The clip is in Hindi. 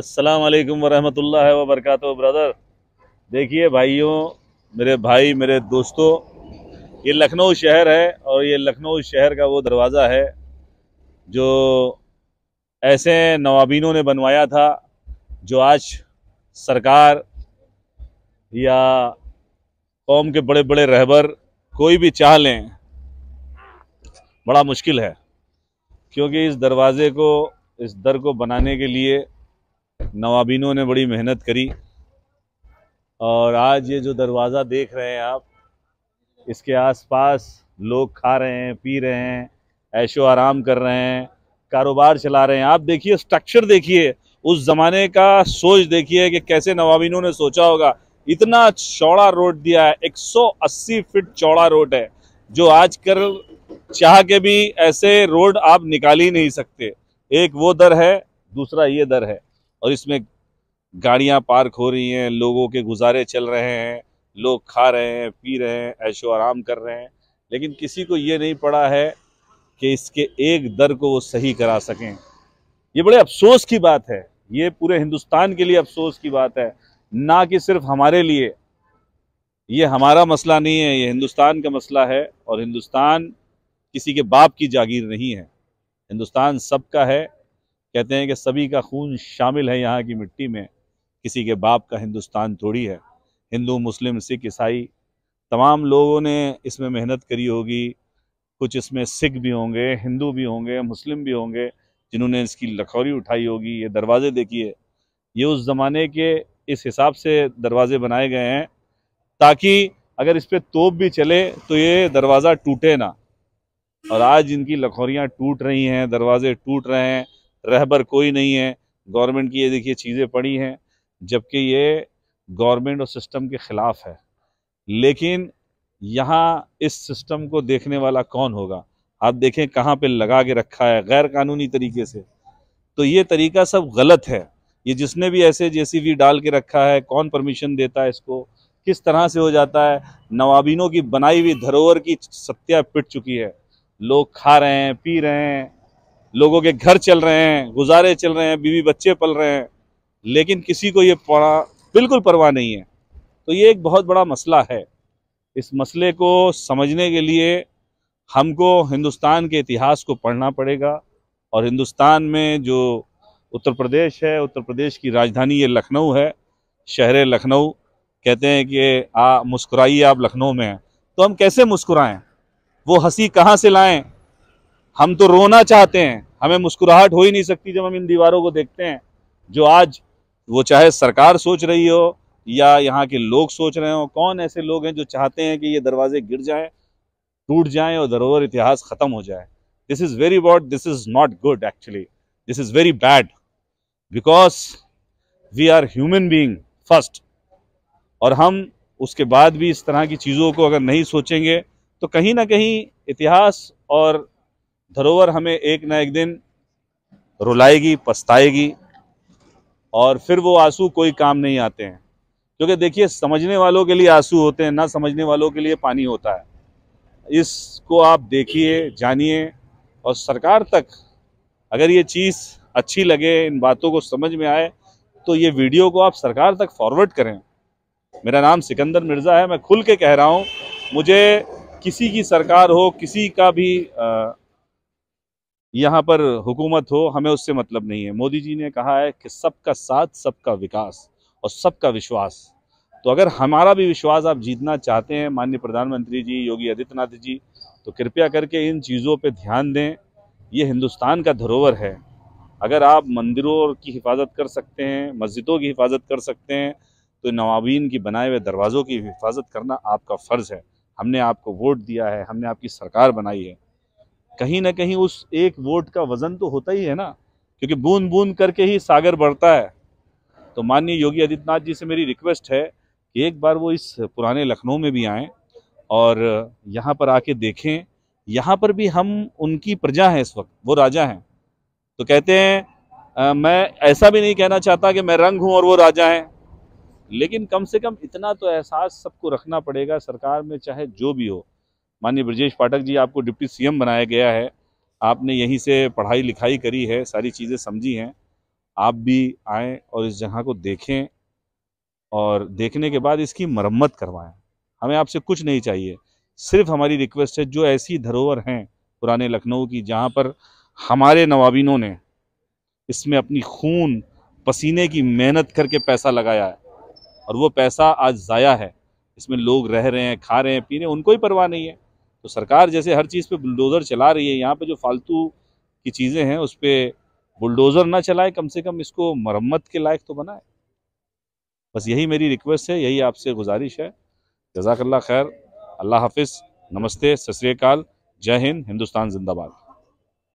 अस्सलाम वालेकुम वरहमतुल्लाहि व ब्रदर देखिए भाइयों मेरे भाई मेरे दोस्तों ये लखनऊ शहर है और ये लखनऊ शहर का वो दरवाज़ा है जो ऐसे नवाबीनों ने बनवाया था जो आज सरकार या कौम के बड़े बड़े रहबर कोई भी चाह लें बड़ा मुश्किल है क्योंकि इस दरवाज़े को इस दर को बनाने के लिए नवाबीनों ने बड़ी मेहनत करी और आज ये जो दरवाज़ा देख रहे हैं आप इसके आसपास लोग खा रहे हैं पी रहे हैं ऐशो आराम कर रहे हैं कारोबार चला रहे हैं आप देखिए स्ट्रक्चर देखिए उस ज़माने का सोच देखिए कि कैसे नवाबीनों ने सोचा होगा इतना चौड़ा रोड दिया है 180 फीट चौड़ा रोड है जो आज कल चाह के भी ऐसे रोड आप निकाल ही नहीं सकते एक वो दर है दूसरा ये दर है और इसमें गाड़ियाँ पार्क हो रही हैं लोगों के गुजारे चल रहे हैं लोग खा रहे हैं पी रहे हैं ऐशो आराम कर रहे हैं लेकिन किसी को ये नहीं पड़ा है कि इसके एक दर को वो सही करा सकें ये बड़े अफसोस की बात है ये पूरे हिंदुस्तान के लिए अफसोस की बात है ना कि सिर्फ हमारे लिए ये हमारा मसला नहीं है ये हिंदुस्तान का मसला है और हिंदुस्तान किसी के बाप की जागीर नहीं है हिंदुस्तान सबका है कहते हैं कि सभी का खून शामिल है यहाँ की मिट्टी में किसी के बाप का हिंदुस्तान थोड़ी है हिंदू मुस्लिम सिख ईसाई तमाम लोगों ने इसमें मेहनत करी होगी कुछ इसमें सिख भी होंगे हिंदू भी होंगे मुस्लिम भी होंगे जिन्होंने इसकी लखौरी उठाई होगी ये दरवाज़े देखिए ये उस ज़माने के इस हिसाब से दरवाज़े बनाए गए हैं ताकि अगर इस पर तोप भी चले तो ये दरवाज़ा टूटे ना और आज इनकी लखौरियाँ टूट रही हैं दरवाज़े टूट रहे हैं रहबर कोई नहीं है गवर्नमेंट की ये देखिए चीज़ें पड़ी हैं जबकि ये गवर्नमेंट और सिस्टम के ख़िलाफ़ है लेकिन यहाँ इस सिस्टम को देखने वाला कौन होगा आप देखें कहाँ पे लगा के रखा है गैर कानूनी तरीके से तो ये तरीका सब गलत है ये जिसने भी ऐसे जेसीबी डाल के रखा है कौन परमिशन देता है इसको किस तरह से हो जाता है नवाबीनों की बनाई हुई धरोहर की सत्या पिट चुकी है लोग खा रहे हैं पी रहे हैं लोगों के घर चल रहे हैं गुजारे चल रहे हैं बीवी बच्चे पल रहे हैं लेकिन किसी को ये पड़ा बिल्कुल परवाह नहीं है तो ये एक बहुत बड़ा मसला है इस मसले को समझने के लिए हमको हिंदुस्तान के इतिहास को पढ़ना पड़ेगा और हिंदुस्तान में जो उत्तर प्रदेश है उत्तर प्रदेश की राजधानी ये लखनऊ है शहर लखनऊ कहते हैं कि आ मुस्कुराइए आप लखनऊ में हैं तो हम कैसे मुस्कुराएं वो हंसी कहाँ से लाएं हम तो रोना चाहते हैं हमें मुस्कुराहट हो ही नहीं सकती जब हम इन दीवारों को देखते हैं जो आज वो चाहे सरकार सोच रही हो या यहाँ के लोग सोच रहे हो कौन ऐसे लोग हैं जो चाहते हैं कि ये दरवाजे गिर जाएं टूट जाएं और धरोहर इतिहास ख़त्म हो जाए this is very what this is not good actually this is very bad because we are human being first और हम उसके बाद भी इस तरह की चीज़ों को अगर नहीं सोचेंगे तो कहीं ना कहीं इतिहास और धरोवर हमें एक ना एक दिन रुलाएगी पछताएगी और फिर वो आंसू कोई काम नहीं आते हैं क्योंकि देखिए समझने वालों के लिए आंसू होते हैं ना समझने वालों के लिए पानी होता है इसको आप देखिए जानिए और सरकार तक अगर ये चीज़ अच्छी लगे इन बातों को समझ में आए तो ये वीडियो को आप सरकार तक फॉरवर्ड करें मेरा नाम सिकंदर मिर्ज़ा है मैं खुल के कह रहा हूँ मुझे किसी की सरकार हो किसी का भी आ, यहाँ पर हुकूमत हो हमें उससे मतलब नहीं है मोदी जी ने कहा है कि सबका साथ सबका विकास और सबका विश्वास तो अगर हमारा भी विश्वास आप जीतना चाहते हैं माननीय प्रधानमंत्री जी योगी आदित्यनाथ जी तो कृपया करके इन चीज़ों पर ध्यान दें ये हिंदुस्तान का धरोहर है अगर आप मंदिरों की हिफाजत कर सकते हैं मस्जिदों की हिफाजत कर सकते हैं तो नवाबीन की बनाए हुए दरवाज़ों की हिफाजत करना आपका फ़र्ज़ है हमने आपको वोट दिया है हमने आपकी सरकार बनाई है कहीं ना कहीं उस एक वोट का वज़न तो होता ही है ना क्योंकि बूंद बूंद करके ही सागर बढ़ता है तो माननीय योगी आदित्यनाथ जी से मेरी रिक्वेस्ट है कि एक बार वो इस पुराने लखनऊ में भी आएँ और यहाँ पर आके देखें यहाँ पर भी हम उनकी प्रजा हैं इस वक्त वो राजा हैं तो कहते हैं आ, मैं ऐसा भी नहीं कहना चाहता कि मैं रंग हूँ और वो राजा हैं लेकिन कम से कम इतना तो एहसास सबको रखना पड़ेगा सरकार में चाहे जो भी हो माननीय ब्रजेश पाठक जी आपको डिप्टी सीएम बनाया गया है आपने यहीं से पढ़ाई लिखाई करी है सारी चीज़ें समझी हैं आप भी आएँ और इस जगह को देखें और देखने के बाद इसकी मरम्मत करवाएं हमें आपसे कुछ नहीं चाहिए सिर्फ हमारी रिक्वेस्ट है जो ऐसी धरोहर हैं पुराने लखनऊ की जहाँ पर हमारे नवाबिनों ने इसमें अपनी खून पसीने की मेहनत करके पैसा लगाया है और वो पैसा आज ज़ाया है इसमें लोग रह रहे हैं खा रहे हैं पी रहे हैं उनको ही परवाह नहीं है तो सरकार जैसे हर चीज़ पे बुलडोज़र चला रही है यहाँ पे जो फालतू की चीज़ें हैं उस पर बुलडोज़र ना चलाए कम से कम इसको मरम्मत के लायक तो बनाए बस यही मेरी रिक्वेस्ट है यही आपसे गुजारिश है जजाकल्ला खैर अल्लाह हाफ नमस्ते सत जय हिंद हिंदुस्तान जिंदाबाद